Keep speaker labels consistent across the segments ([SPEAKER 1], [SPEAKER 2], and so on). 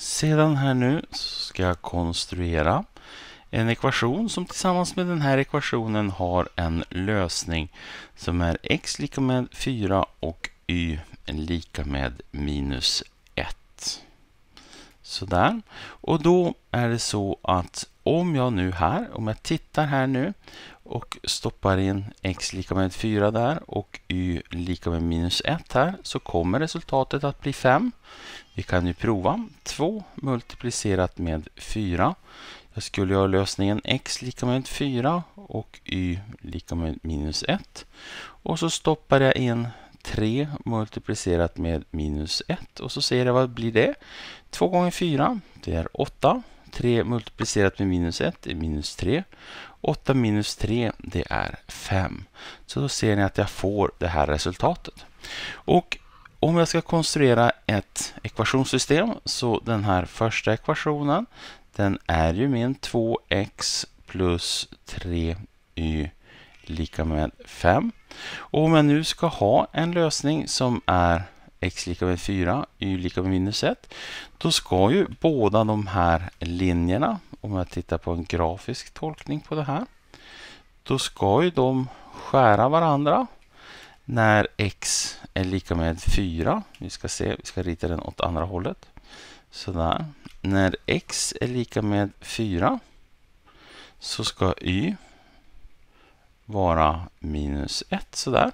[SPEAKER 1] Sedan här nu ska jag konstruera en ekvation som tillsammans med den här ekvationen har en lösning som är x lika med 4 och y lika med minus Sådär. Och då är det så att om jag nu här, om jag tittar här nu och stoppar in x lika med 4 där och y lika med minus 1 här så kommer resultatet att bli 5. Vi kan ju prova 2 multiplicerat med 4. Jag skulle ha lösningen x lika med 4 och y lika med minus 1. Och så stoppar jag in 3 multiplicerat med minus 1 och så ser jag vad blir det? 2 gånger 4 det är 8. 3 multiplicerat med minus 1 är minus 3. 8 minus 3 det är 5. Så då ser ni att jag får det här resultatet. Och om jag ska konstruera ett ekvationssystem så den här första ekvationen den är ju min 2x plus 3y lika med 5. Och om jag nu ska ha en lösning som är x lika med 4, y lika med minus 1, då ska ju båda de här linjerna, om jag tittar på en grafisk tolkning på det här, då ska ju de skära varandra när x är lika med 4. Vi ska se, vi ska rita den åt andra hållet. Sådär. När x är lika med 4 så ska y vara minus 1 sådär.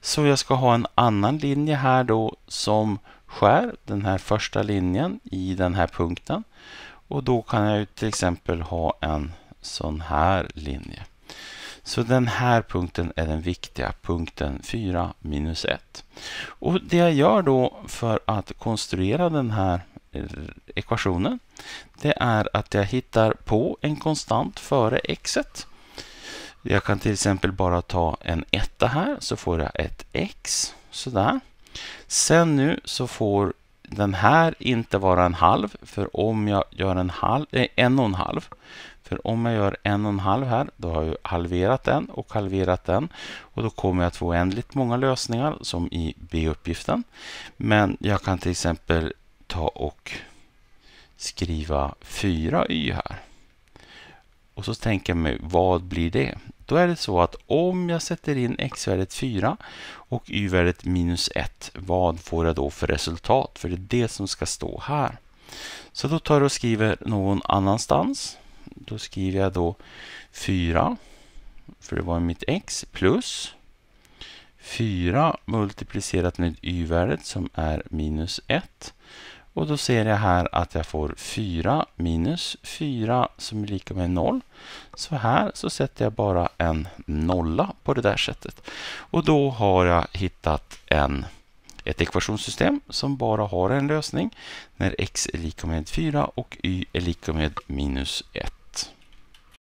[SPEAKER 1] Så jag ska ha en annan linje här då som skär den här första linjen i den här punkten. Och då kan jag till exempel ha en sån här linje. Så den här punkten är den viktiga, punkten 4 minus 1. Och det jag gör då för att konstruera den här eh, ekvationen, det är att jag hittar på en konstant före x. -et. Jag kan till exempel bara ta en etta här så får jag ett x. Sådär. Sen nu så får den här inte vara en halv för om jag gör en halv, eh, en och en halv. För om jag gör en och en halv här då har jag halverat den och halverat den och då kommer jag att få oändligt många lösningar som i B-uppgiften. Men jag kan till exempel ta och skriva 4y här. Och så tänker jag mig, vad blir det? Då är det så att om jag sätter in x-värdet 4 och y-värdet minus 1, vad får jag då för resultat? För det är det som ska stå här. Så då tar jag och skriver någon annanstans. Då skriver jag då 4, för det var mitt x, plus 4 multiplicerat med y-värdet som är minus 1 och då ser jag här att jag får 4 minus 4 som är lika med 0. Så här så sätter jag bara en nolla på det där sättet. Och då har jag hittat en, ett ekvationssystem som bara har en lösning när x är lika med 4 och y är lika med minus 1.